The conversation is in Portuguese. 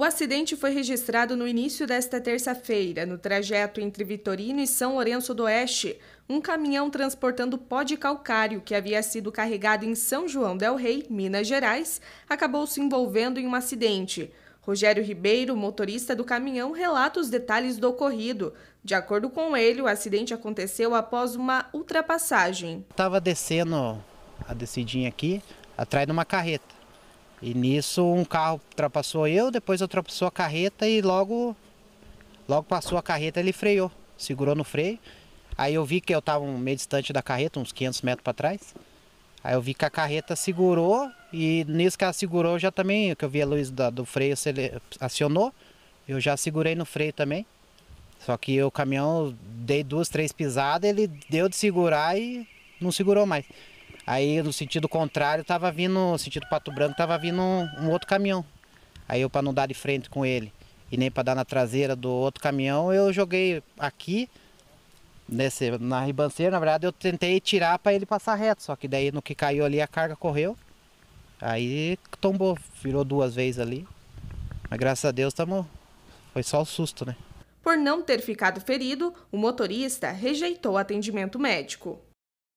O acidente foi registrado no início desta terça-feira, no trajeto entre Vitorino e São Lourenço do Oeste. Um caminhão transportando pó de calcário que havia sido carregado em São João del Rei, Minas Gerais, acabou se envolvendo em um acidente. Rogério Ribeiro, motorista do caminhão, relata os detalhes do ocorrido. De acordo com ele, o acidente aconteceu após uma ultrapassagem. Estava descendo a descidinha aqui, atrás de uma carreta. E nisso um carro ultrapassou eu, depois ultrapassou a carreta e logo, logo passou a carreta ele freou, segurou no freio. Aí eu vi que eu estava meio distante da carreta, uns 500 metros para trás. Aí eu vi que a carreta segurou e nisso que ela segurou já também, que eu vi a luz da, do freio acionou, eu já segurei no freio também. Só que o caminhão dei duas, três pisadas, ele deu de segurar e não segurou mais. Aí no sentido contrário tava vindo, no sentido Pato Branco tava vindo um, um outro caminhão. Aí eu para não dar de frente com ele e nem para dar na traseira do outro caminhão, eu joguei aqui nesse na ribanceira, na verdade eu tentei tirar para ele passar reto, só que daí no que caiu ali a carga correu. Aí tombou, virou duas vezes ali. Mas graças a Deus tamo foi só o susto, né? Por não ter ficado ferido, o motorista rejeitou atendimento médico.